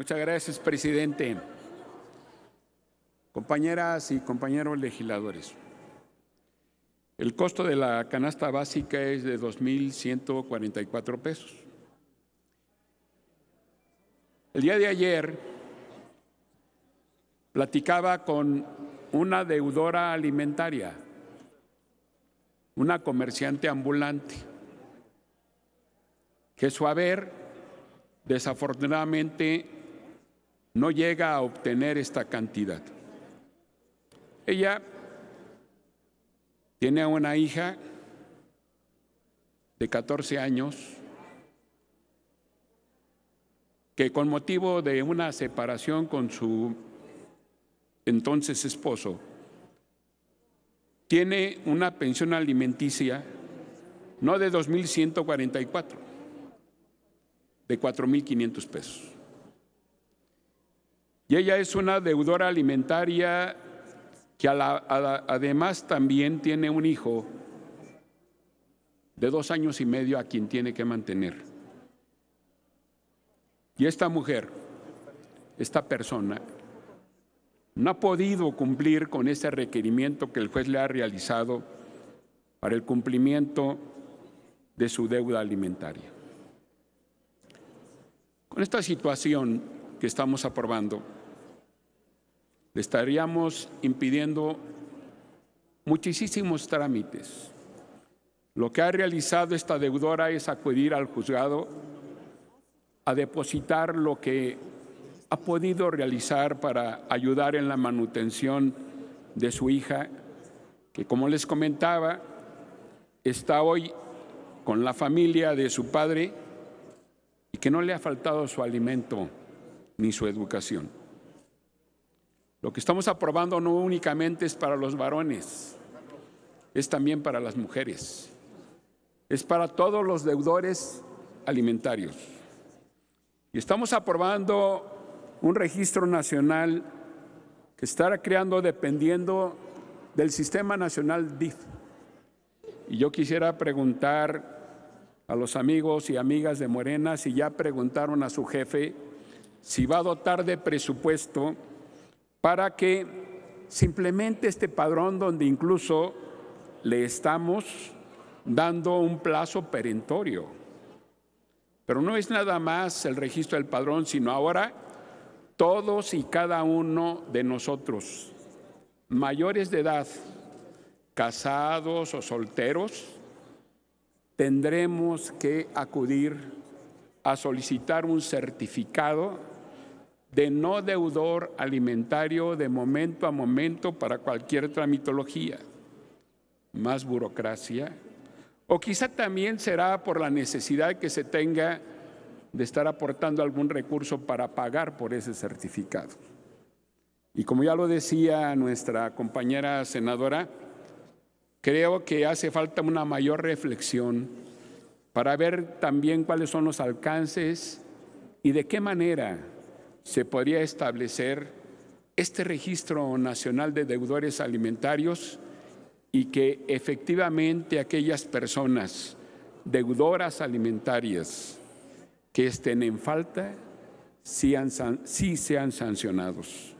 Muchas gracias, presidente. Compañeras y compañeros legisladores, el costo de la canasta básica es de 2.144 pesos. El día de ayer platicaba con una deudora alimentaria, una comerciante ambulante, que su haber desafortunadamente no llega a obtener esta cantidad. Ella tiene a una hija de 14 años que con motivo de una separación con su entonces esposo, tiene una pensión alimenticia no de 2.144, de 4.500 pesos. Y ella es una deudora alimentaria que además también tiene un hijo de dos años y medio a quien tiene que mantener. Y esta mujer, esta persona, no ha podido cumplir con ese requerimiento que el juez le ha realizado para el cumplimiento de su deuda alimentaria. Con esta situación que estamos aprobando, le estaríamos impidiendo muchísimos trámites. Lo que ha realizado esta deudora es acudir al juzgado a depositar lo que ha podido realizar para ayudar en la manutención de su hija, que como les comentaba, está hoy con la familia de su padre y que no le ha faltado su alimento ni su educación. Lo que estamos aprobando no únicamente es para los varones, es también para las mujeres, es para todos los deudores alimentarios. Y estamos aprobando un registro nacional que estará creando dependiendo del Sistema Nacional DIF. Y yo quisiera preguntar a los amigos y amigas de Morena si ya preguntaron a su jefe si va a dotar de presupuesto para que simplemente este padrón donde incluso le estamos dando un plazo perentorio. Pero no es nada más el registro del padrón, sino ahora todos y cada uno de nosotros, mayores de edad, casados o solteros, tendremos que acudir a solicitar un certificado de no deudor alimentario de momento a momento para cualquier tramitología, más burocracia, o quizá también será por la necesidad que se tenga de estar aportando algún recurso para pagar por ese certificado. Y como ya lo decía nuestra compañera senadora, creo que hace falta una mayor reflexión para ver también cuáles son los alcances y de qué manera se podría establecer este registro nacional de deudores alimentarios y que efectivamente aquellas personas deudoras alimentarias que estén en falta sí, sean sancionados.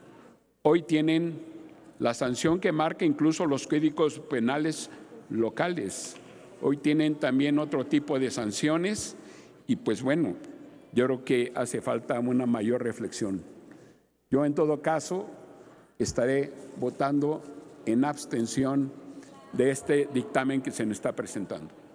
Hoy tienen la sanción que marca incluso los códigos penales locales. Hoy tienen también otro tipo de sanciones y pues bueno, yo creo que hace falta una mayor reflexión. Yo en todo caso estaré votando en abstención de este dictamen que se nos está presentando.